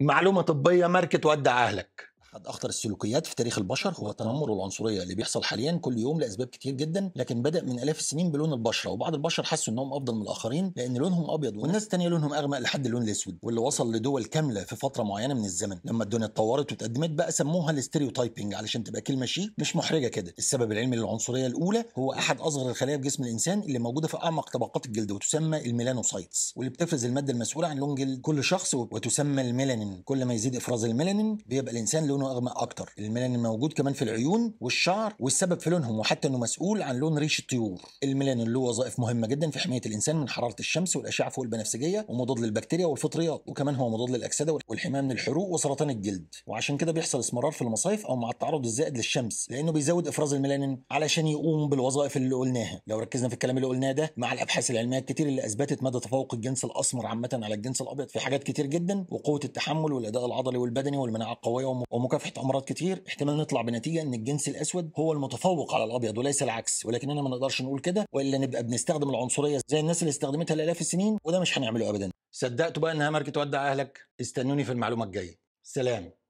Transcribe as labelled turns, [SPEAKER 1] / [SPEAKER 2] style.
[SPEAKER 1] معلومه طبيه ماركه ودع اهلك احد اخطر السلوكيات في تاريخ البشر هو التنمر والعنصريه اللي بيحصل حاليا كل يوم لاسباب كتير جدا لكن بدا من الاف السنين بلون البشره وبعض البشر حسوا انهم افضل من الاخرين لان لونهم ابيض والناس الثانيه لونهم اغمق لحد اللون الاسود واللي وصل لدول كامله في فتره معينه من الزمن لما الدنيا اتطورت وتقدمت بقى سموها الاستريوتايبنج علشان تبقى كلمه شيك مش محرجه كده السبب العلمي للعنصريه الاولى هو احد اصغر الخلايا في جسم الانسان اللي موجوده في اعمق طبقات الجلد وتسمى الميلانوسايتس واللي بتفرز الماده المسؤوله عن لون جلد كل شخص وتسمى الميلانين كل ما يزيد افراز الميلانين بيبقى الانسان لونه لونه اغمق اكتر الميلانين موجود كمان في العيون والشعر والسبب في لونهم وحتى انه مسؤول عن لون ريش الطيور الميلانين له وظائف مهمه جدا في حمايه الانسان من حراره الشمس والاشعه فوق البنفسجيه ومضاد للبكتيريا والفطريات وكمان هو مضاد للاكسده والحمايه من الحروق وسرطان الجلد وعشان كده بيحصل اسمرار في المصايف او مع التعرض الزائد للشمس لانه بيزود افراز الميلانين علشان يقوم بالوظائف اللي قلناها لو ركزنا في الكلام اللي قلناه ده مع الابحاث العلميه الكتير اللي اثبتت مدى تفوق الجنس الاسمر عامه على الجنس الابيض في حاجات كتير جدا وقوه التحمل والاداء العضلي والبدني والمناعه القويه ومك... مكافحه امراض كتير احتمال نطلع بنتيجه ان الجنس الاسود هو المتفوق على الابيض وليس العكس ولكننا ما نقدرش نقول كده والا نبقى بنستخدم العنصريه زي الناس اللي استخدمتها لالاف السنين وده مش هنعمله ابدا صدقتوا بقى انها ماركه ودع اهلك استنوني في المعلومه الجايه سلام